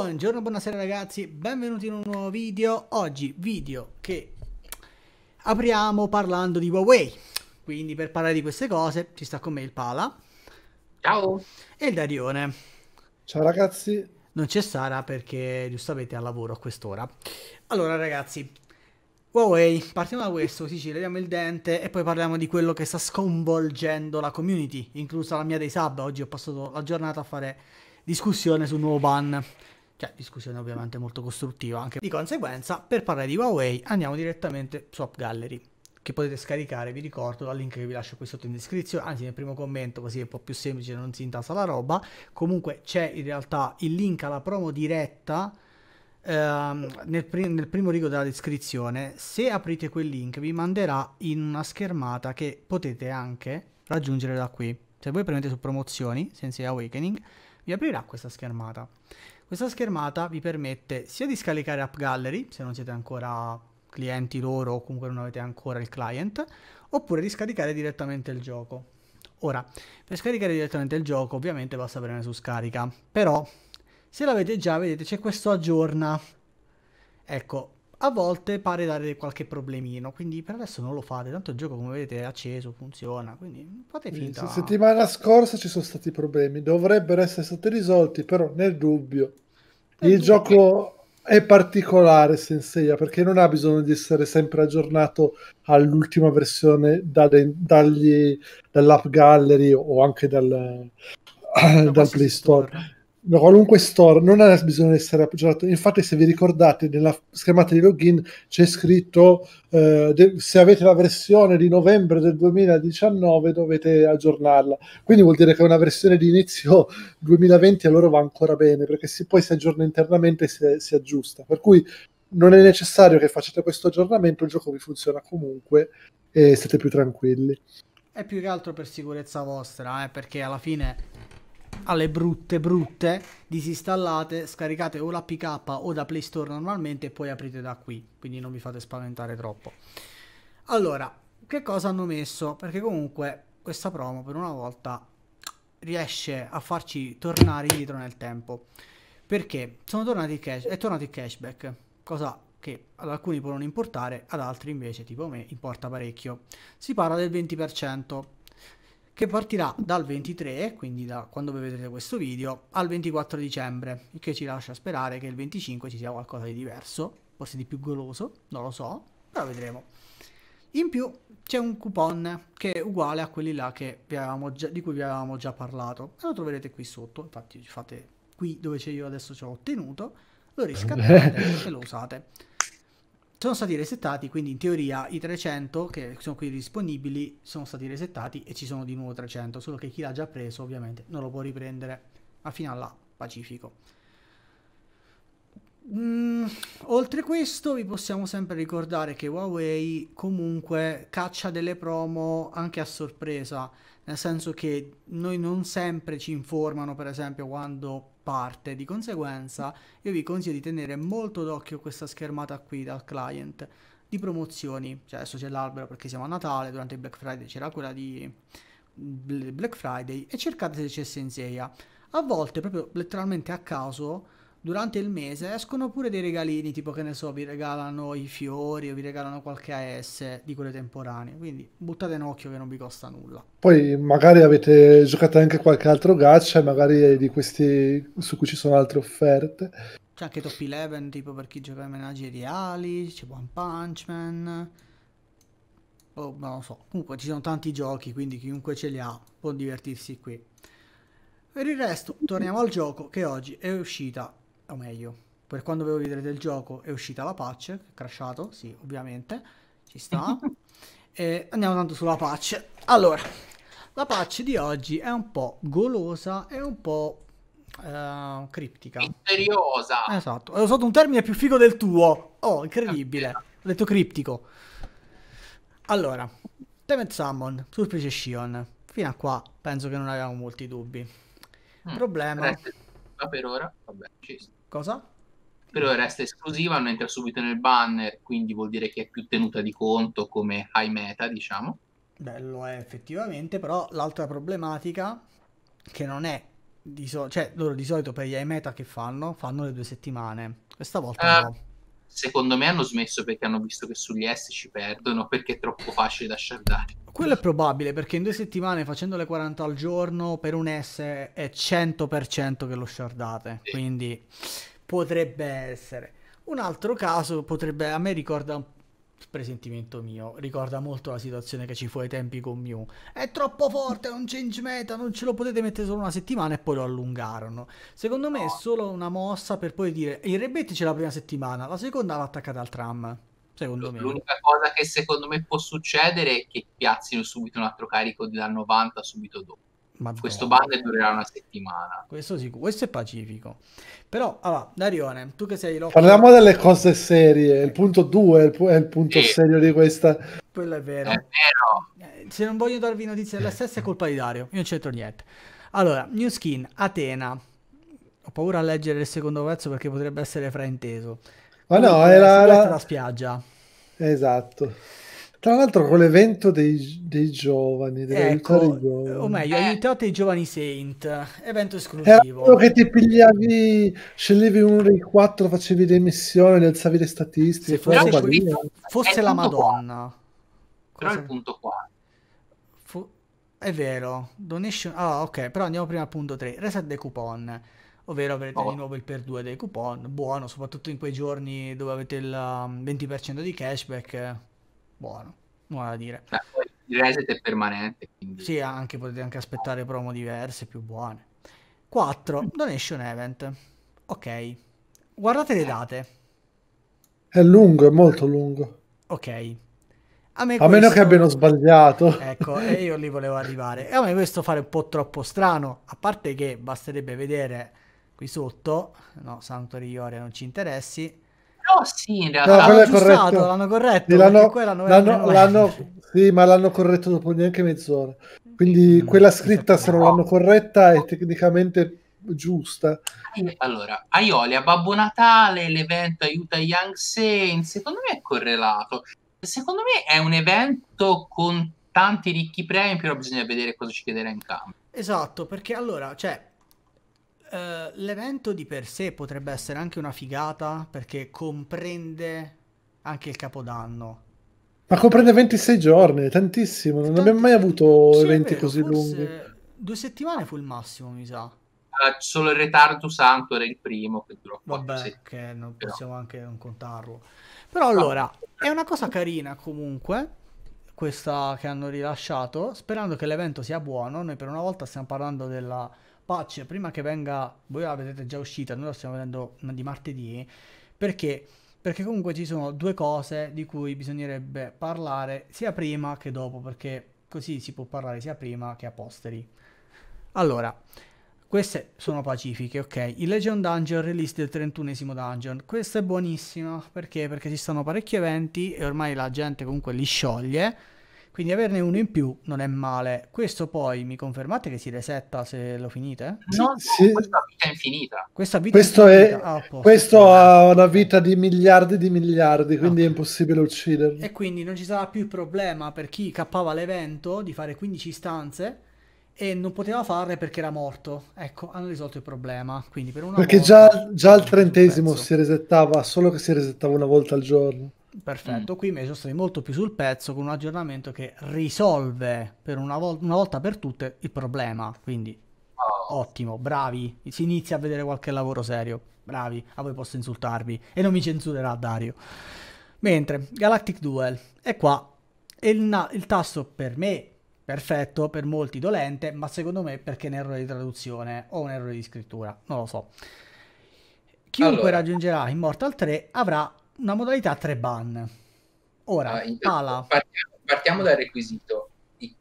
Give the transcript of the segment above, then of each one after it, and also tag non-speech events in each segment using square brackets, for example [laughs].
Buongiorno, buonasera ragazzi, benvenuti in un nuovo video. Oggi video che apriamo parlando di Huawei. Quindi per parlare di queste cose ci sta con me il Pala. Ciao. E il Darione. Ciao ragazzi. Non c'è Sara perché giustamente è al lavoro a quest'ora. Allora ragazzi, Huawei, partiamo da questo, così ci leviamo il dente e poi parliamo di quello che sta sconvolgendo la community, inclusa la mia dei sub. Oggi ho passato la giornata a fare discussione sul nuovo ban cioè discussione ovviamente molto costruttiva anche. Di conseguenza, per parlare di Huawei, andiamo direttamente su App Gallery che potete scaricare, vi ricordo, dal link che vi lascio qui sotto in descrizione, anzi nel primo commento così è un po' più semplice, non si intasa la roba. Comunque c'è in realtà il link alla promo diretta ehm, nel, prim nel, primo rigo della descrizione. Se aprite quel link vi manderà in una schermata che potete anche raggiungere da qui. Se voi premete su promozioni, Sensei Awakening, vi aprirà questa schermata. Questa schermata vi permette sia di scaricare App Gallery, se non siete ancora clienti loro o comunque non avete ancora il client, oppure di scaricare direttamente il gioco. Ora, per scaricare direttamente il gioco ovviamente basta premere su scarica, però se l'avete già vedete c'è questo aggiorna. Ecco, a volte pare dare qualche problemino, quindi per adesso non lo fate, tanto il gioco come vedete è acceso, funziona, quindi fate finta. La settimana scorsa ci sono stati problemi, dovrebbero essere stati risolti, però nel dubbio. Nel il dubbio. gioco è particolare Senseiya perché non ha bisogno di essere sempre aggiornato all'ultima versione da dagli, dall'app gallery o anche dal, dal Play Store. Store da qualunque store non ha bisogno di essere appoggiato. Infatti, se vi ricordate, nella schermata di login c'è scritto eh, de- se avete la versione di novembre del 2019 dovete aggiornarla. Quindi vuol dire che una versione di inizio 2020 a loro va ancora bene perché si, poi si aggiorna internamente e si, si aggiusta. Per cui non è necessario che facciate questo aggiornamento, il gioco vi funziona comunque e siete più tranquilli. È più che altro per sicurezza vostra, eh, perché alla fine alle brutte brutte disinstallate scaricate o la pk o da play store normalmente e poi aprite da qui quindi non vi fate spaventare troppo allora che cosa hanno messo perché comunque questa promo per una volta riesce a farci tornare indietro nel tempo perché sono tornati cash, è tornato il cashback cosa che ad alcuni può non importare ad altri invece tipo me importa parecchio si parla del 20% che partirà dal 23, quindi da quando vedrete questo video, al 24 dicembre, il che ci lascia sperare che il 25 ci sia qualcosa di diverso, forse di più goloso, non lo so, però vedremo. In più c'è un coupon che è uguale a quelli là già, di cui vi avevamo già parlato, lo troverete qui sotto, infatti fate qui dove c'è io adesso ce l'ho ottenuto, lo riscattate [laughs] e lo usate sono stati resettati, quindi in teoria i 300 che sono qui disponibili sono stati resettati e ci sono di nuovo 300, solo che chi l'ha già preso ovviamente non lo può riprendere, ma fino a là pacifico. Mm, oltre questo vi possiamo sempre ricordare che Huawei comunque caccia delle promo anche a sorpresa, nel senso che noi non sempre ci informano per esempio quando parte, di conseguenza io vi consiglio di tenere molto d'occhio questa schermata qui dal client di promozioni, cioè adesso c'è l'albero perché siamo a Natale, durante il Black Friday c'era quella di Black Friday e cercate se c'è Senseiya. A volte proprio letteralmente a caso durante il mese escono pure dei regalini, tipo che ne so, vi regalano i fiori o vi regalano qualche AS di quelle temporanee, quindi buttate in occhio che non vi costa nulla. Poi magari avete giocato anche qualche altro gacha, magari di questi su cui ci sono altre offerte. C'è anche Top 11, tipo per chi gioca ai menageri reali, c'è One Punch Man... Oh, non lo so, comunque ci sono tanti giochi, quindi chiunque ce li ha può divertirsi qui. Per il resto, torniamo al gioco che oggi è uscita o meglio, per quando avevo lo vedrete il gioco è uscita la patch, è crashato, sì, ovviamente, ci sta. [laughs] e andiamo tanto sulla patch. Allora, la patch di oggi è un po' golosa e un po' eh, criptica. Misteriosa. Esatto, ho usato un termine più figo del tuo. Oh, incredibile. Ho detto criptico. Allora, Temet Summon sul Shion. Fino a qua penso che non avevamo molti dubbi. Mm, Problema. Ma per ora, vabbè, ci sta. Cosa? Però resta esclusiva, non entra subito nel banner, quindi vuol dire che è più tenuta di conto come high meta, diciamo. Bello è eh, effettivamente, però l'altra problematica che non è di solito, cioè loro di solito per gli high meta che fanno? Fanno le due settimane. Questa volta uh, eh, no. Secondo me hanno smesso perché hanno visto che sugli S ci perdono perché è troppo facile da shardare. Quello è probabile perché in due settimane facendo le 40 al giorno per un S è 100% che lo shardate, sì. quindi potrebbe essere. Un altro caso potrebbe, a me ricorda, presentimento mio, ricorda molto la situazione che ci fu ai tempi con Mew. È troppo forte, è un change meta, non ce lo potete mettere solo una settimana e poi lo allungarono. Secondo me è solo una mossa per poi dire, il Rebetti c'è la prima settimana, la seconda l'ha attaccata al tram secondo me. L'unica cosa che secondo me può succedere è che piazzino subito un altro carico da 90 subito dopo. Ma questo bando durerà una settimana. Questo, sì, questo è pacifico. Però, allora, Darione, tu che sei l'occhio... Parliamo delle cose serie. Il punto 2 è il, pu- è il punto eh. serio di questa. Quello è vero. È vero. Eh, se non voglio darvi notizie della stessa è colpa di Dario. Io non c'entro niente. Allora, New Skin, Atena. Ho paura a leggere il secondo pezzo perché potrebbe essere frainteso. Ma no, era la... la spiaggia. Esatto. Tra l'altro con l'evento dei, dei giovani, ecco, giovani. o meglio, eh. aiutate i giovani Saint, evento esclusivo. Era che ti pigliavi, sceglievi uno dei quattro, facevi le missioni, le alzavi le statistiche. Se fosse, questo, fosse la Madonna. Qua. Però il punto qua. Fu... È vero, donation... Ah ok, però andiamo prima al punto 3, reset dei coupon ovvero avrete oh. di nuovo il per 2 dei coupon, buono, soprattutto in quei giorni dove avete il 20% um, di cashback, buono, nulla da dire. il reset è permanente. Quindi... Sì, anche, potete anche aspettare promo diverse, più buone. 4. Mm. Donation event. Ok. Guardate le date. È lungo, è molto lungo. Ok. A, me a questo... meno che abbiano sbagliato. Ecco, e io lì volevo arrivare. E a me questo fare un po' troppo strano, a parte che basterebbe vedere qui sotto, no, Sanctuary Ioria non ci interessi. No, sì, in realtà. No, l'hanno, corretto. l'hanno corretto. L'hanno, l'hanno, l'hanno, sì, ma l'hanno corretto dopo neanche mezz'ora. Quindi mm, quella scritta, se non l'hanno corretta, è tecnicamente giusta. Allora, Aiolia, Babbo Natale, l'evento aiuta Young Saints, secondo me è correlato. Secondo me è un evento con tanti ricchi premi, però bisogna vedere cosa ci chiederà in campo. Esatto, perché allora, cioè, eh, l'evento di per sé potrebbe essere anche una figata perché comprende anche il capodanno. Ma comprende 26 giorni, tantissimo. Non Tanti... abbiamo mai avuto sì, eventi vero, così lunghi. Due settimane fu il massimo, mi sa. Uh, solo il retardo santo era il primo che Vabbè, che non possiamo Però... anche non contarlo. Però allora, è una cosa carina comunque questa che hanno rilasciato, sperando che l'evento sia buono. Noi per una volta stiamo parlando della, patch prima che venga, voi la vedete già uscita, noi la stiamo vedendo di martedì, perché? Perché comunque ci sono due cose di cui bisognerebbe parlare sia prima che dopo, perché così si può parlare sia prima che a posteri. Allora, queste sono pacifiche, ok? Il Legion Dungeon release del 31 esimo dungeon. Questa è buonissima perché? Perché ci stanno parecchi eventi e ormai la gente comunque li scioglie quindi averne uno in più non è male. Questo poi mi confermate che si resetta se lo finite? No, sì. questa vita è infinita. Questa vita questo, è infinita. È... Ah, questo ha una vita di miliardi di miliardi, ah. quindi no. è impossibile ucciderlo. E quindi non ci sarà più il problema per chi cappava l'evento di fare 15 stanze e non poteva farle perché era morto. Ecco, hanno risolto il problema. Quindi per Perché volta, già, già al trentesimo si resettava, solo che si resettava una volta al giorno. Perfetto, mm. qui invece sono molto più sul pezzo con un aggiornamento che risolve per una, vol- una volta per tutte il problema, quindi oh. ottimo, bravi, si inizia a vedere qualche lavoro serio, bravi, a voi posso insultarvi e non mi censurerà Dario. Mentre Galactic Duel è qua, è il, na- il tasto per me perfetto, per molti dolente, ma secondo me perché è un errore di traduzione o un errore di scrittura, non lo so. Chiunque allora. raggiungerà Immortal 3 avrà una modalità a tre ban. Ora, uh, partiamo, partiamo, dal requisito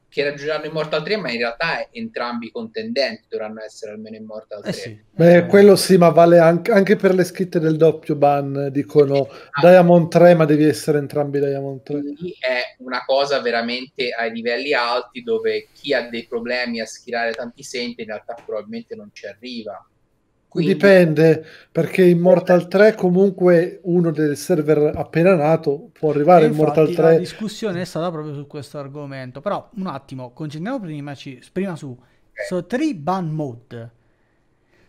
che raggiungeranno in Mortal 3, ma in realtà entrambi i contendenti dovranno essere almeno in Mortal 3. Eh sì. Beh, eh. quello sì, ma vale anche, anche, per le scritte del doppio ban, dicono ah, Diamond 3, ma devi essere entrambi Diamond 3. Lì è una cosa veramente ai livelli alti dove chi ha dei problemi a schierare tanti senti in realtà probabilmente non ci arriva. Quindi... Dipende, perché in Mortal 3 comunque uno del server appena nato può arrivare in Mortal 3. La discussione è stata proprio su questo argomento, però un attimo, concentriamo prima, prima su okay. Eh. so, Triban Mode.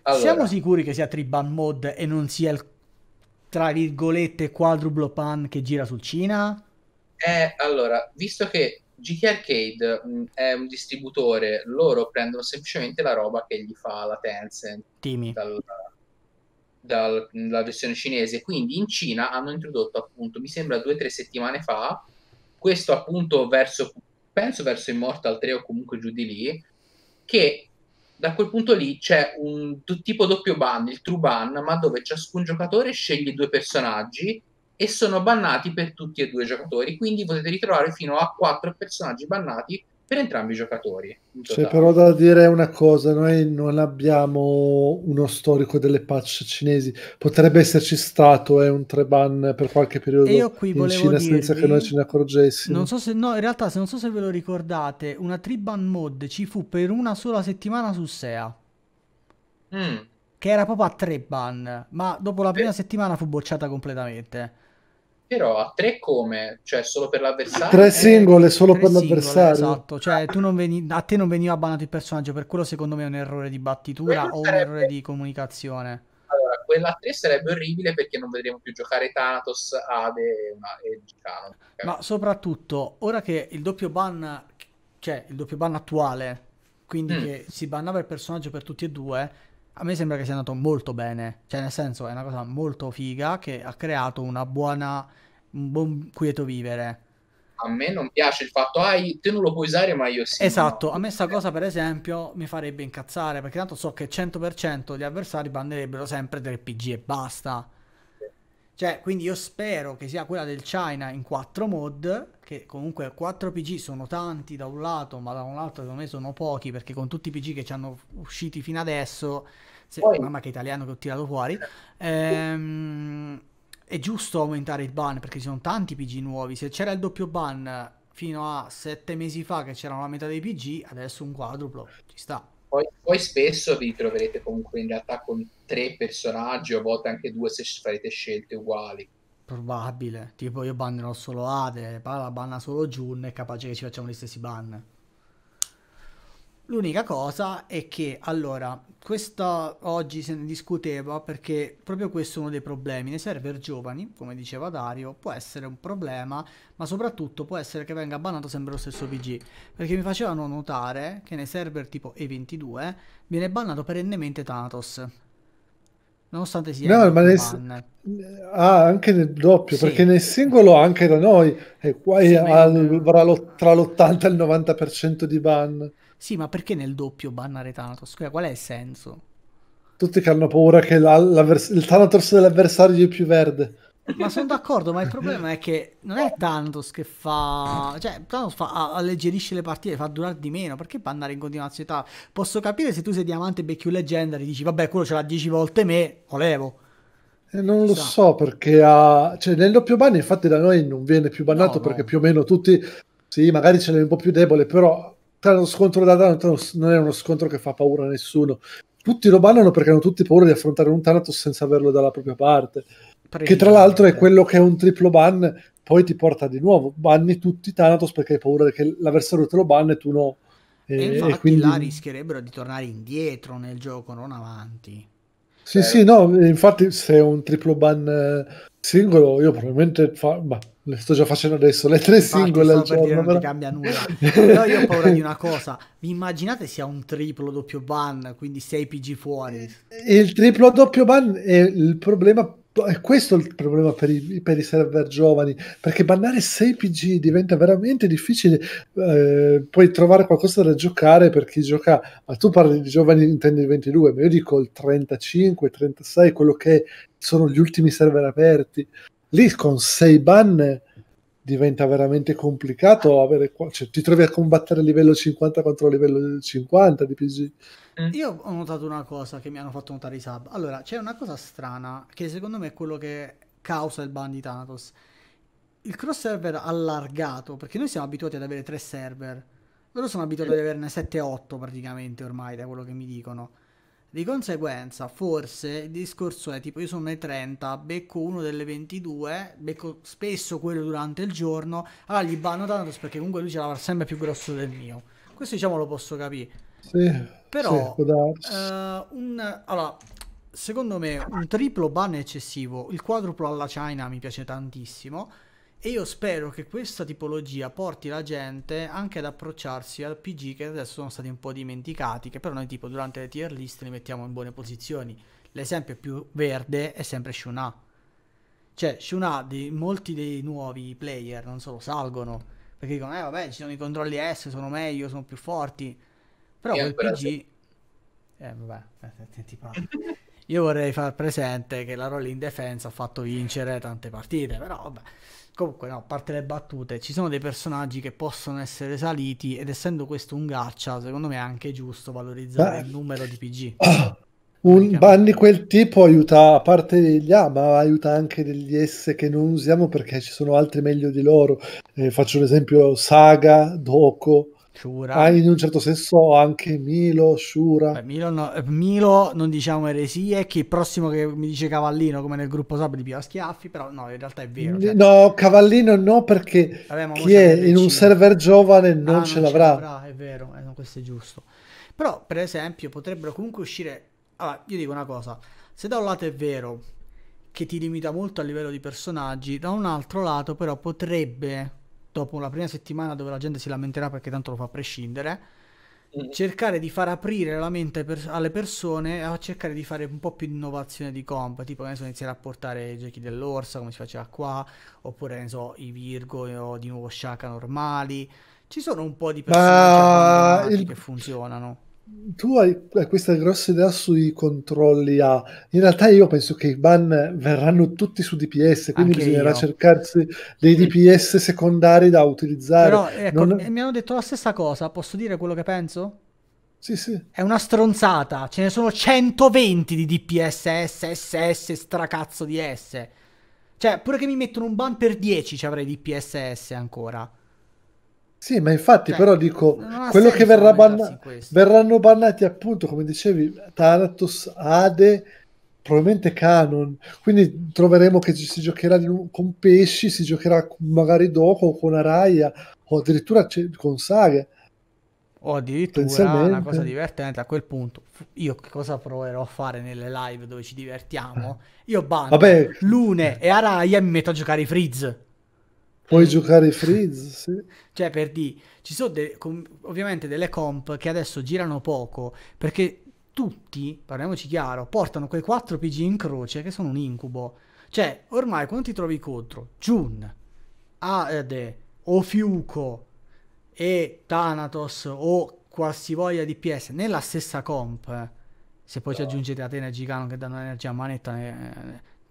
Allora. Siamo sicuri che sia Triban Mode e non sia il, tra virgolette, quadruplo pan che gira sul Cina? Eh, allora, visto che GT Arcade mh, mm, è un distributore, loro prendono semplicemente la roba che gli fa la Tencent dal, dal, mm, versione cinese. Quindi in Cina hanno introdotto appunto, mi sembra due o tre settimane fa, questo appunto verso, penso verso Immortal 3 o comunque giù di lì, che da quel punto lì c'è un tipo doppio ban, il true ban, ma dove ciascun giocatore sceglie due personaggi e sono bannati per tutti e due i giocatori. Quindi potete ritrovare fino a quattro personaggi bannati per entrambi i giocatori. C'è però da dire una cosa, noi non abbiamo uno storico delle patch cinesi, potrebbe esserci stato eh, un ban per qualche periodo io qui in Cina dirvi, senza che noi ce ne accorgessimo. Non so se, no, in realtà se non so se ve lo ricordate, una triban mod ci fu per una sola settimana su SEA. Mm. Che era proprio a tre ban, ma dopo la prima settimana fu bocciata completamente. Però a tre come? Cioè solo per l'avversario? Tre eh, singole solo tre per singole, l'avversario. Esatto, cioè veni... a te non veniva bannato il personaggio, per quello secondo me è un errore di battitura quello o sarebbe... un errore di comunicazione. Allora, quella a tre sarebbe orribile perché non vedremo più giocare Thanatos, Ade ma... e Gicano. Ma soprattutto, ora che il doppio ban, cioè il doppio ban attuale, quindi mm. che si bannava il personaggio per tutti e due a me sembra che sia andato molto bene, cioè nel senso è una cosa molto figa che ha creato una buona, un buon quieto vivere. A me non piace il fatto, ah, te non lo puoi usare ma io sì. Esatto, no. a me sta cosa per esempio mi farebbe incazzare perché tanto so che 100% gli avversari banderebbero sempre 3 PG e basta. Cioè, quindi io spero che sia quella del China in 4 mod, che comunque 4 PG sono tanti da un lato, ma da un altro secondo me sono pochi, perché con tutti i PG che ci hanno usciti fino adesso, se, Poi... mamma che italiano che ho tirato fuori, ehm, è giusto aumentare il ban, perché ci sono tanti PG nuovi. Se c'era il doppio ban fino a 7 mesi fa che c'erano la metà dei PG, adesso un quadruplo, ci sta. Poi, poi, spesso vi troverete comunque in realtà con tre personaggi, o a volte anche due se farete scelte uguali. Probabile, tipo io bannerò solo Ade, poi la banna solo June, è capace che ci facciamo gli stessi ban. L'unica cosa è che, allora, questa oggi se ne discuteva perché proprio questo è uno dei problemi. Nei server giovani, come diceva Dario, può essere un problema, ma soprattutto può essere che venga bannato sempre lo stesso PG. Perché mi facevano notare che nei server tipo E22 viene bannato perennemente Thanatos. Nonostante sia no, ma nel... Ban. Ah, anche nel doppio, sì. perché nel singolo anche da noi eh, è qua sì, al... tra l'80 e il 90% di ban. Sì, ma perché nel doppio bannare Thanatos? Cioè, qual è il senso? Tutti che hanno paura che la, il Thanatos dell'avversario è più verde. Ma sono [laughs] d'accordo, ma il problema è che non è Thanatos che fa... Cioè, Thanatos fa, alleggerisce le partite, fa durare di meno. Perché bannare in continuazione? Posso capire se tu sei diamante e BQ e dici, vabbè, quello ce l'ha 10 volte me, lo levo. Eh, non lo so perché ha... cioè, nel doppio ban infatti da noi non viene più bannato no, no. perché più o meno tutti... Sì, magari ce l'è un po' più debole, però tra lo scontro da Thanatos non è uno scontro che fa paura a nessuno. Tutti lo bannano perché hanno tutti paura di affrontare un Thanatos senza averlo dalla propria parte. Che tra l'altro è quello che è un triplo ban, poi ti porta di nuovo. Banni tutti Thanatos perché hai paura che l'avversario te lo banni e tu no. E, e eh, infatti e quindi... là rischierebbero di tornare indietro nel gioco, non avanti. Sì, eh. sì, no, infatti se è un triplo ban eh, singolo io probabilmente fa... Ma le sto già facendo adesso le tre Infatti, singole al giorno non però... ti cambia [laughs] nulla però io ho paura di una cosa vi immaginate sia un triplo doppio ban quindi 6 pg fuori eh, il triplo doppio ban è il problema è questo il problema per i, per i server giovani perché bannare 6 pg diventa veramente difficile eh, poi trovare qualcosa da giocare per chi gioca ma tu parli di giovani intendi 22 ma io dico il 35 36 quello che sono gli ultimi server aperti lì con sei ban diventa veramente complicato avere qua, cioè, ti trovi a combattere a livello 50 contro livello 50 di PG. Mm. Io ho notato una cosa che mi hanno fatto notare i sub. Allora, c'è una cosa strana che secondo me è quello che causa il ban di Thanatos. Il cross server allargato, perché noi siamo abituati ad avere tre server. Loro sono abituati ad averne 7-8 praticamente ormai, da quello che mi dicono. Di conseguenza, forse il discorso è tipo: io sono le 30, becco uno delle 22, becco spesso quello durante il giorno, allora gli vanno tanto perché comunque lui ce l'avrà sempre più grosso del mio. Questo diciamo lo posso capire. Sì, Però, sì, eh, un, allora, secondo me, un triplo ban è eccessivo. Il quadruplo alla China mi piace tantissimo. E io spero che questa tipologia porti la gente anche ad approcciarsi al PG che adesso sono stati un po' dimenticati, che però noi tipo durante le tier list li mettiamo in buone posizioni. L'esempio più verde è sempre Shuna. Cioè, Shuna di molti dei nuovi player non solo salgono, perché dicono "Eh vabbè, ci sono i controlli S, sono meglio, sono più forti". Però e quel PG se... eh vabbè, attenti eh, eh, [laughs] Io vorrei far presente che la Rolling Defense ha fatto vincere tante partite, però vabbè. Comunque, no, a parte le battute, ci sono dei personaggi che possono essere saliti ed essendo questo un gaccia, secondo me è anche giusto valorizzare Beh. il numero di PG. [clears throat] un ban di quel tipo aiuta, a parte degli A, ah, ma aiuta anche degli S che non usiamo perché ci sono altri meglio di loro. Eh, faccio un esempio, Saga, Doko, Shura. Ah, in un certo senso anche Milo, Shura. Beh, Milo, no, eh, Milo, non diciamo eresie, che il prossimo che mi dice Cavallino, come nel gruppo Sab di a Schiaffi, però no, in realtà è vero. Cioè... No, Cavallino no, perché Vabbè, chi è in un server giovane ah, non, ah, non ce, ce l'avrà. l'avrà. È vero, eh, no, questo è giusto. Però, per esempio, potrebbero comunque uscire... Allora, io dico una cosa, se da un lato è vero che ti limita molto a livello di personaggi, da un altro lato però potrebbe dopo la prima settimana dove la gente si lamenterà perché tanto lo fa prescindere, mm. cercare di far aprire la mente per, alle persone a cercare di fare un po' più di innovazione di comp, tipo che iniziare a portare i giochi dell'orsa come si faceva qua, oppure ne so, i Virgo o di nuovo Shaka normali. Ci sono un po' di personaggi Ma... il... che funzionano tu hai questa grossa idea sui controlli A. In realtà io penso che i ban verranno tutti su DPS, quindi Anche bisognerà io. cercarsi dei DPS secondari da utilizzare. Però ecco, non... mi hanno detto la stessa cosa, posso dire quello che penso? Sì, sì. È una stronzata, ce ne sono 120 di DPS, SSS, stracazzo di S. Cioè, pure che mi mettono un ban per 10 ci avrei DPSS ancora. Sì, ma infatti, cioè, però dico quello che verrà bannato verranno bannati appunto, come dicevi, Thanatos, Ade, probabilmente Canon. Quindi troveremo che ci, si giocherà con pesci, si giocherà magari dopo con Araya o addirittura con Saga. O addirittura una cosa divertente a quel punto. Io che cosa proverò a fare nelle live dove ci divertiamo? Eh. Io banno Lune e Araya e mi metto a giocare i Freeze Puoi giocare freeze, [laughs] sì. Cioè, per di, ci sono de- com- ovviamente delle comp che adesso girano poco, perché tutti, parliamoci chiaro, portano quei 4 PG in croce che sono un incubo. Cioè, ormai quando ti trovi contro Jun, Ade, o Fiuco e Thanatos o qualsivoglia DPS nella stessa comp, se poi no. ci aggiungete Atena e Gigano che danno energia a manetta, eh,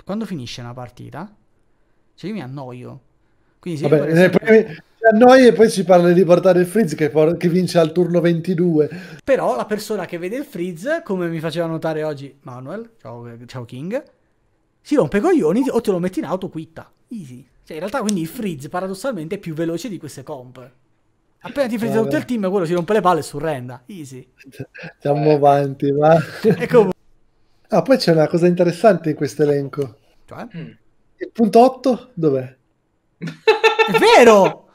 quando finisce una partita? Cioè, io mi annoio. Quindi sì, Vabbè, primi... a noi e poi ci parla di portare il Frizz che, por... che, vince al turno 22. Però la persona che vede il Frizz, come mi faceva notare oggi Manuel, ciao, ciao King, si rompe i coglioni o te lo metti in auto quitta. Easy. Cioè, in realtà quindi il Frizz paradossalmente è più veloce di queste comp. Appena ti frizza tutto il team, quello si rompe le palle e surrenda. Easy. Siamo eh. avanti, ma... [laughs] Ecco. Ah, poi c'è una cosa interessante in questo elenco. Cioè? Mm. Il punto 8 dov'è? È vero!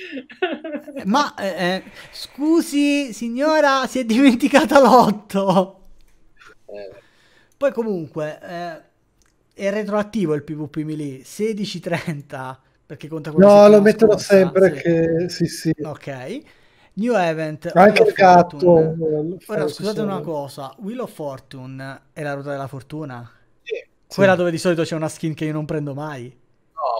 [laughs] Ma eh, eh, scusi, signora, si è dimenticata l'otto. Eh. Poi comunque eh, è retroattivo il PvP Melee 16:30 perché conta No, lo metterò scorsa, sempre sì. che sì, sì. Ok. New Event anche il gatto. Ora scusate una cosa, Wheel of Fortune è la ruota della fortuna? Sì. Quella dove di solito c'è una skin che io non prendo mai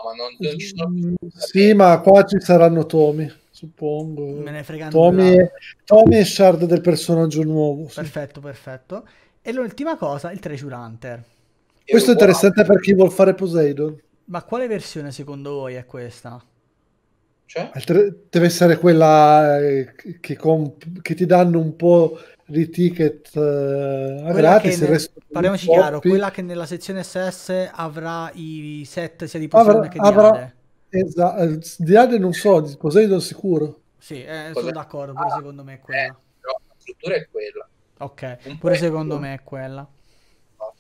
ma non, non ci sono... Mm, sì, ma qua ci saranno Tommy, suppongo. Me ne frega Tomi, e... e Shard del personaggio nuovo. Sì. Perfetto, perfetto. E l'ultima cosa, il Treasure Hunter. Questo è interessante per chi vuol fare Poseidon. Ma quale versione secondo voi è questa? Cioè? Deve essere quella eh, che, che, ti danno un po' di ticket eh, gratis. Ne... parliamoci chiaro, copy. quella che nella sezione SS avrà i set sia di Poseidon avrà, di Ade. Esatto, di Ade non so, di Poseidon sicuro. Sì, eh, sono d'accordo, pure ah, secondo me è quella. Eh, però la struttura è quella. Ok, Un pure secondo me è quella. No. Ah.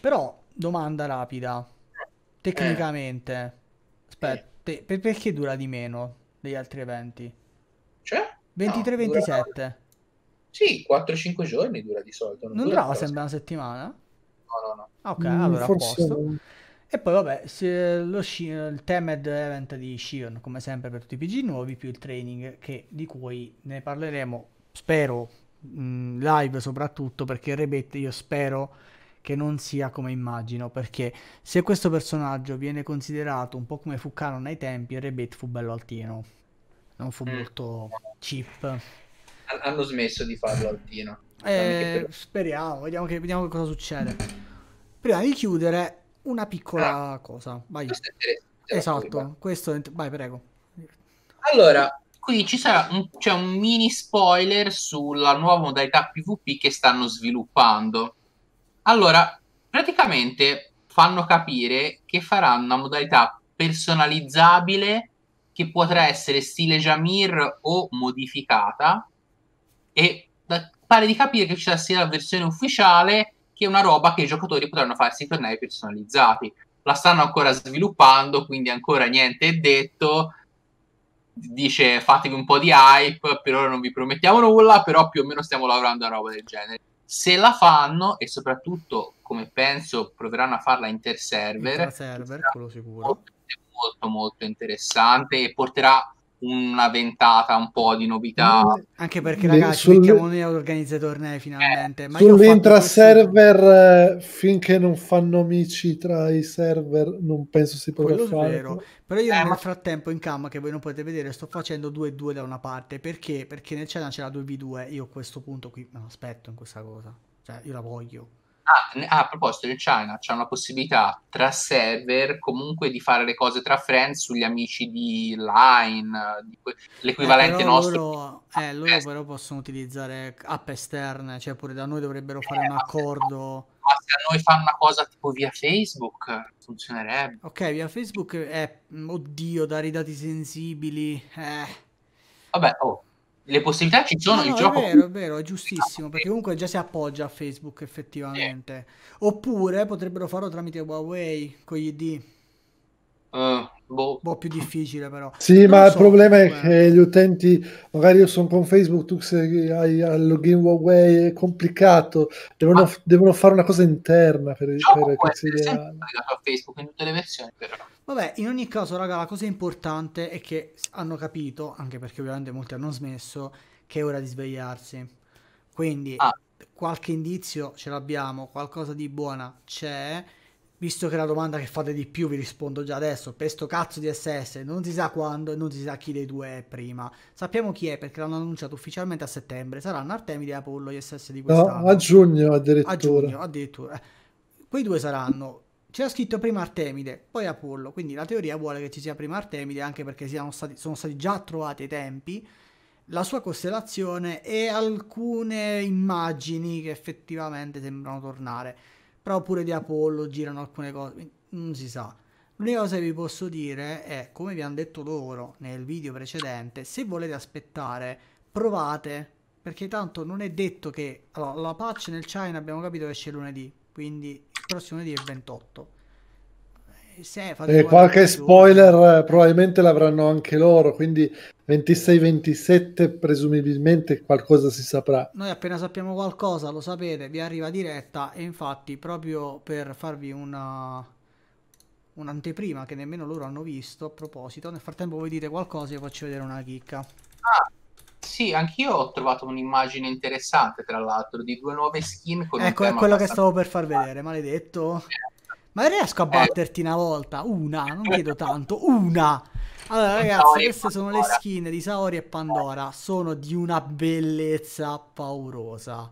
Però, domanda rapida, eh. tecnicamente, aspetta, eh. te... perché dura di meno degli altri eventi? Cioè? 23-27. No, sì, 4-5 giorni dura di solito. Non, non durava, sembra una settimana? No, no, no. Ah, ok, mm, allora a posto. E poi vabbè, eh, sci- il Temed Event di Shion, come sempre per tutti i PG nuovi, più il training che, di cui ne parleremo, spero, mh, mm, live soprattutto, perché Rebette io spero che non sia come immagino, perché se questo personaggio viene considerato un po' come fu Canon ai tempi, Rebette fu bello altino, non fu mm. molto cheap hanno smesso di farlo Altino. Eh, speriamo, vediamo, che, vediamo cosa succede. Prima di chiudere, una piccola ah, cosa. Vai. Questo esatto, questo è... vai, prego. Allora, qui ci sarà un, cioè un mini spoiler sulla nuova modalità PvP che stanno sviluppando. Allora, praticamente fanno capire che faranno una modalità personalizzabile che potrà essere stile Jamir o modificata e da, pare di capire che ci sia sia la versione ufficiale che una roba che i giocatori potranno farsi tornei personalizzati. La stanno ancora sviluppando, quindi ancora niente è detto. Dice fatevi un po' di hype, per ora non vi promettiamo nulla, però più o meno stiamo lavorando a roba del genere. Se la fanno, e soprattutto come penso proveranno a farla inter server, molto, molto, molto interessante e porterà una ventata un po' di novità. Anche perché, ragazzi, sul... mettiamo noi ad organizzare tornei finalmente. Eh, Ma sull'entra server, eh, finché non fanno amici tra i server, non penso si potrà fare. Vero. Però io eh, nel frattempo in cam che voi non potete vedere sto facendo 2-2 da una parte perché? Perché nel channel c'è la 2v2 io a questo punto qui me lo aspetto in questa cosa, cioè io la voglio. Ah, ah, a proposito in China, c'è una possibilità tra server comunque di fare le cose tra friends sugli amici di Line, di que- l'equivalente eh, nostro. Loro, eh, ah, loro eh, però possono utilizzare app esterne, cioè pure da noi dovrebbero eh, fare un accordo. Ma se a noi fanno una cosa tipo via Facebook funzionerebbe. Ok, via Facebook è, mm, oddio, dare i dati sensibili. Eh. Vabbè, oh, le possibilità ci sono. No, il no, gioco... È vero, è vero, è giustissimo, perché comunque già si appoggia a Facebook effettivamente. Eh. Oppure potrebbero farlo tramite Huawei con gli D. Eh, boh. Un po' più difficile però. Sì, non ma so, il problema è che gli utenti, magari io sono con Facebook, tu sei, hai il login Huawei, è complicato, devono, ma... devono, fare una cosa interna per, diciamo per consigliare. Facebook in tutte le versioni però. Vabbè, in ogni caso, raga, la cosa importante è che hanno capito, anche perché ovviamente molti hanno smesso, che è ora di svegliarsi. Quindi ah. qualche indizio ce l'abbiamo, qualcosa di buona c'è visto che la domanda che fate di più vi rispondo già adesso, per sto cazzo di SS non si sa quando e non si sa chi dei due è prima. Sappiamo chi è perché l'hanno annunciato ufficialmente a settembre, saranno Artemide e Apollo gli SS di quest'anno. No, a giugno addirittura. A giugno addirittura. Quei due saranno c'era scritto prima Artemide, poi Apollo, quindi la teoria vuole che ci sia prima Artemide anche perché stati, sono stati già trovati i tempi, la sua costellazione e alcune immagini che effettivamente sembrano tornare però pure di Apollo girano alcune cose, non si sa. L'unica cosa che vi posso dire è, come vi hanno detto loro nel video precedente, se volete aspettare, provate, perché tanto non è detto che... Allora, la patch nel China abbiamo capito che esce lunedì, quindi il prossimo lunedì è il 28. E eh, qualche spoiler eh, probabilmente l'avranno anche loro, quindi 26-27 presumibilmente qualcosa si saprà. Noi appena sappiamo qualcosa, lo sapete, vi arriva diretta e infatti proprio per farvi una un'anteprima che nemmeno loro hanno visto, a proposito, nel frattempo voi dite qualcosa e faccio vedere una chicca. Ah, sì, anch'io ho trovato un'immagine interessante, tra l'altro, di due nuove skin con Ecco, è quello che stavo per far vedere, maledetto. Eh ma riesco a eh. batterti eh. una volta? Una, non vedo tanto. Una! Allora ragazzi, queste sono le skin di Saori e Pandora. Eh. Sono di una bellezza paurosa.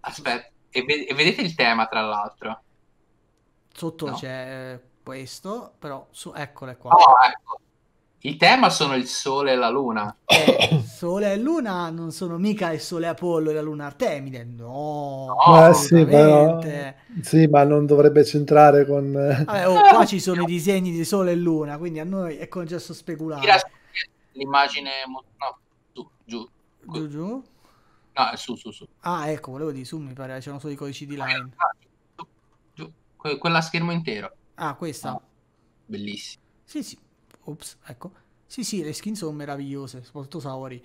Aspetta, e, ved e vedete il tema tra l'altro? Sotto no. c'è eh, questo, però su, eccole qua. Oh, ecco. Il tema sono il Sole e la Luna. Eh, eh [coughs] sole e Luna non sono mica il Sole Apollo e la Luna Artemide, no. no eh, sì, però, sì, ma non dovrebbe centrare con... Eh, Vabbè, oh, [laughs] qua ci sono i disegni di Sole e Luna, quindi a noi è concesso speculare. L'immagine... No, su, giù. Giù, giù? No, è su, su, su. Ah, ecco, volevo dire su, mi pare, c'erano solo i codici di line. Ah, giù, giù. Que- quella schermo intero. Ah, questa? No. Ah, Bellissima. Sì, sì. Ops, ecco. Sì, sì, le skin sono meravigliose, soprattutto Saori.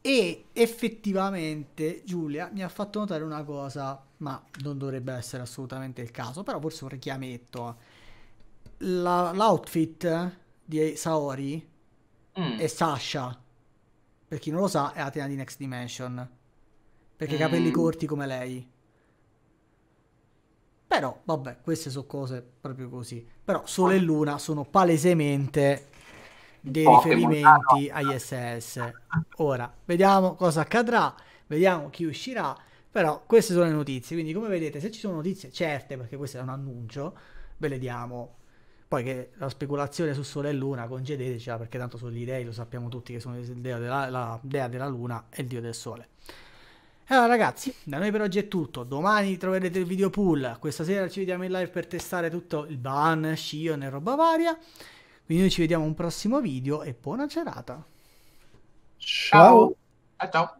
E effettivamente Giulia mi ha fatto notare una cosa, ma non dovrebbe essere assolutamente il caso, però forse un richiametto. La, l'outfit di Saori mm. è Sasha. Per chi non lo sa, è Atena di Next Dimension. Perché mm. capelli corti come lei. Però, vabbè, queste sono cose proprio così. Però Sole e ah. Luna sono palesemente dei riferimenti agli SS. Ora, vediamo cosa accadrà, vediamo chi uscirà, però queste sono le notizie, quindi come vedete se ci sono notizie certe, perché questo è un annuncio, ve le diamo. Poi che la speculazione su Sole e Luna, concedetecela, ah, perché tanto sono gli dei, lo sappiamo tutti che sono il della, la dea della Luna e il dio del Sole. Allora ragazzi, da noi per oggi è tutto, domani troverete il video pool, questa sera ci vediamo in live per testare tutto il ban, Shion e roba varia quindi noi ci vediamo un prossimo video e buona serata. ciao. ciao.